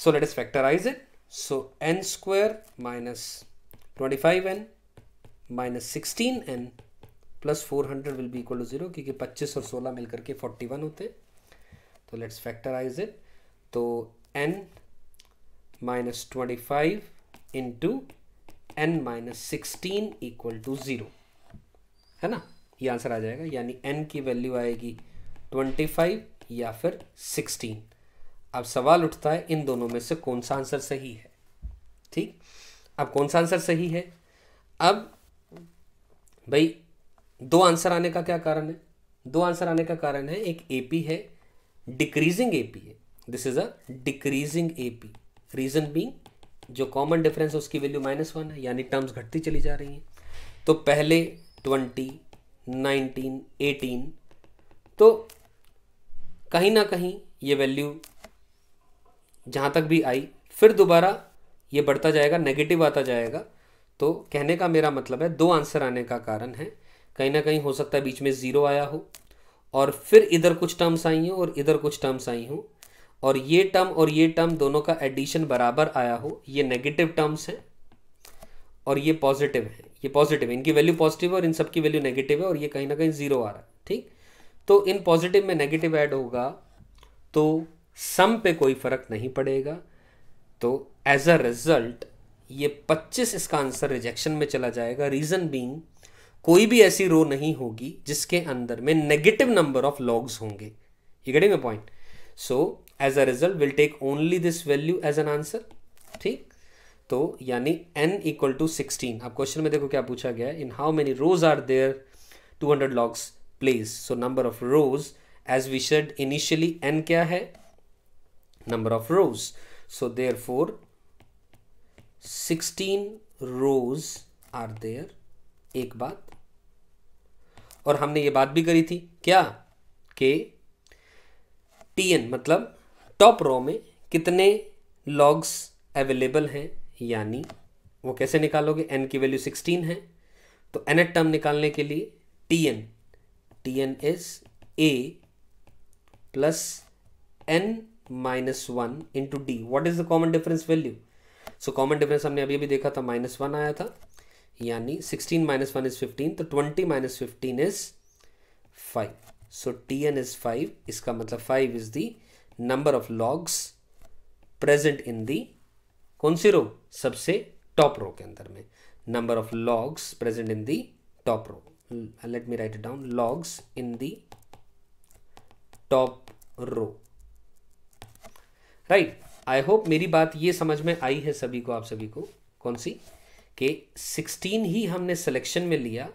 So let us factorize it. So n square minus 25n minus 16n plus 400 will be equal to zero क्योंकि 25 और 16 मिलकर के 41 होते तो लेट्स फैक्टराइज इट तो n minus twenty five into N minus sixteen equal to zero है ना ये आंसर आ जाएगा यानी n की वैल्यू आएगी 25 या फिर 16 अब सवाल उठता है इन दोनों में से कौन सा आंसर सही है ठीक अब कौन सा आंसर सही है अब भाई दो आंसर आने का क्या कारण है दो आंसर आने का कारण है एक एपी है डिक्रीजिंग एपी है this is a decreasing AP reason being जो कॉमन डिफरेंस है उसकी वैल्यू माइनस वन है यानी टर्म्स घटती चली जा रही हैं तो पहले ट्वेंटी नाइनटीन एटीन तो कहीं ना कहीं ये वैल्यू जहाँ तक भी आई फिर दोबारा ये बढ़ता जाएगा नेगेटिव आता जाएगा तो कहने का मेरा मतलब है दो आंसर आने का कारण है कहीं ना कहीं हो सकता है बीच में ज़ीरो आया हो और फिर इधर कुछ टर्म्स आई हों और इधर कुछ टर्म्स आई हों और ये टर्म और ये टर्म दोनों का एडिशन बराबर आया हो ये नेगेटिव टर्म्स हैं और ये पॉजिटिव है ये पॉजिटिव है इनकी वैल्यू पॉजिटिव है और इन सब की वैल्यू नेगेटिव है और ये कहीं ना कहीं ज़ीरो आ रहा है ठीक तो इन पॉजिटिव में नेगेटिव ऐड होगा तो सम पे कोई फ़र्क नहीं पड़ेगा तो एज अ रिज़ल्ट ये 25 इसका आंसर रिजेक्शन में चला जाएगा रीज़न बीइंग कोई भी ऐसी रो नहीं होगी जिसके अंदर में नेगेटिव नंबर ऑफ लॉग्स होंगे ये getting a point so as a result will take only this value as an answer ठीक तो यानी एन इक्वल टू सिक्सटीन अब क्वेश्चन में देखो क्या पूछा गया in how many rows are there 200 logs placed so number of rows as we said initially n क्या है number of rows. So therefore 16 rows are there एक बात और हमने ये बात भी करी थी क्या के टी मतलब टॉप रो में कितने लॉग्स अवेलेबल हैं यानी वो कैसे निकालोगे एन की वैल्यू सिक्सटीन है तो एन एट टर्म निकालने के लिए t n t n is a plus n minus one into d what is the common difference value so common difference हमने अभी अभी देखा था माइनस वन आया था यानी sixteen minus one is fifteen तो twenty minus fifteen is five so t n is five इसका मतलब five is the number of logs present in the कौन सी रो सबसे टॉप रो के अंदर में number of logs present in the top row let me write it down logs in the row right I hope मेरी बात ये समझ में आई है सभी को आप सभी को कौन सी कि 16 ही हमने सिलेक्शन में लिया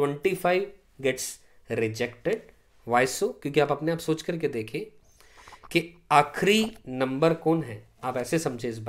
25 गेट्स रिजेक्टेड वाई क्योंकि आप अपने आप सोच करके देखें कि आखिरी नंबर कौन है आप ऐसे समझे इस बात